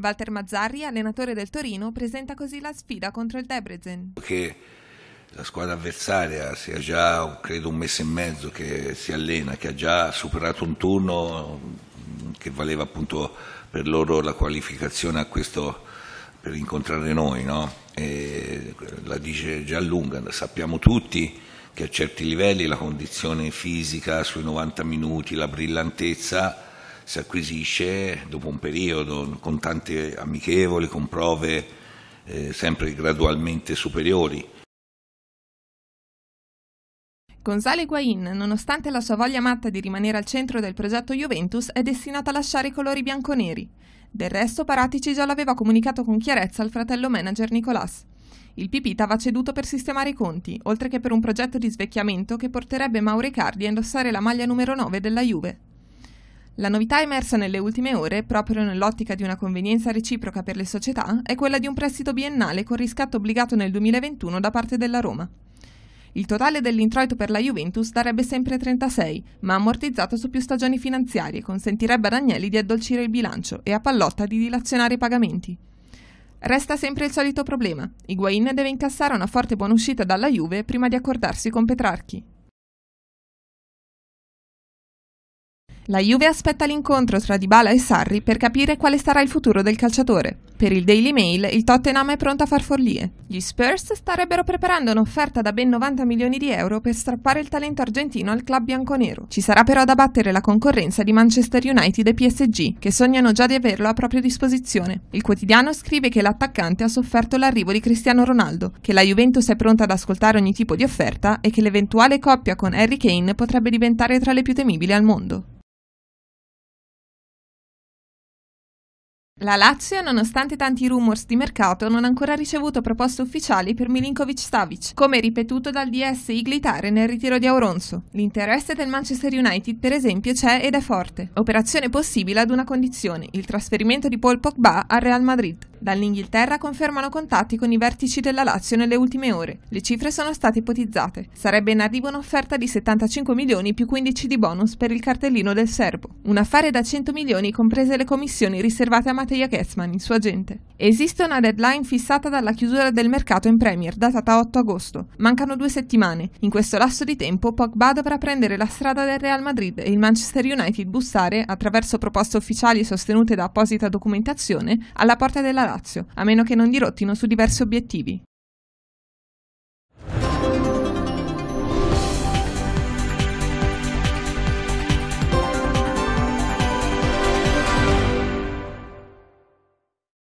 Walter Mazzarri, allenatore del Torino, presenta così la sfida contro il Debrecen. Che la squadra avversaria sia già, credo, un mese e mezzo che si allena, che ha già superato un turno che valeva appunto per loro la qualificazione a questo, per incontrare noi, no? la dice già lunga, sappiamo tutti che a certi livelli la condizione fisica sui 90 minuti, la brillantezza si acquisisce dopo un periodo con tante amichevoli, con prove eh, sempre gradualmente superiori. Gonzalo Higuain, nonostante la sua voglia matta di rimanere al centro del progetto Juventus, è destinato a lasciare i colori bianconeri. Del resto Paratici già l'aveva comunicato con chiarezza al fratello manager Nicolas. Il Pipita va ceduto per sistemare i conti, oltre che per un progetto di svecchiamento che porterebbe Mauro Cardi a indossare la maglia numero 9 della Juve. La novità emersa nelle ultime ore, proprio nell'ottica di una convenienza reciproca per le società, è quella di un prestito biennale con riscatto obbligato nel 2021 da parte della Roma. Il totale dell'introito per la Juventus darebbe sempre 36, ma ammortizzato su più stagioni finanziarie, consentirebbe ad Agnelli di addolcire il bilancio e a Pallotta di dilazionare i pagamenti. Resta sempre il solito problema. Higuain deve incassare una forte buona uscita dalla Juve prima di accordarsi con Petrarchi. La Juve aspetta l'incontro tra Dybala e Sarri per capire quale sarà il futuro del calciatore. Per il Daily Mail il Tottenham è pronto a far follie. Gli Spurs starebbero preparando un'offerta da ben 90 milioni di euro per strappare il talento argentino al club bianconero. Ci sarà però da battere la concorrenza di Manchester United e PSG, che sognano già di averlo a propria disposizione. Il quotidiano scrive che l'attaccante ha sofferto l'arrivo di Cristiano Ronaldo, che la Juventus è pronta ad ascoltare ogni tipo di offerta e che l'eventuale coppia con Harry Kane potrebbe diventare tra le più temibili al mondo. La Lazio, nonostante tanti rumors di mercato, non ha ancora ricevuto proposte ufficiali per Milinkovic-Savic, come ripetuto dal DS Iglitare nel ritiro di Auronzo. L'interesse del Manchester United, per esempio, c'è ed è forte. Operazione possibile ad una condizione, il trasferimento di Paul Pogba al Real Madrid. Dall'Inghilterra confermano contatti con i vertici della Lazio nelle ultime ore. Le cifre sono state ipotizzate. Sarebbe in arrivo un'offerta di 75 milioni più 15 di bonus per il cartellino del serbo. Un affare da 100 milioni comprese le commissioni riservate a Mattia Kessman, il suo agente. Esiste una deadline fissata dalla chiusura del mercato in Premier, datata 8 agosto. Mancano due settimane. In questo lasso di tempo Pogba dovrà prendere la strada del Real Madrid e il Manchester United bussare, attraverso proposte ufficiali sostenute da apposita documentazione, alla porta della Lazio Lazio, a meno che non dirottino su diversi obiettivi.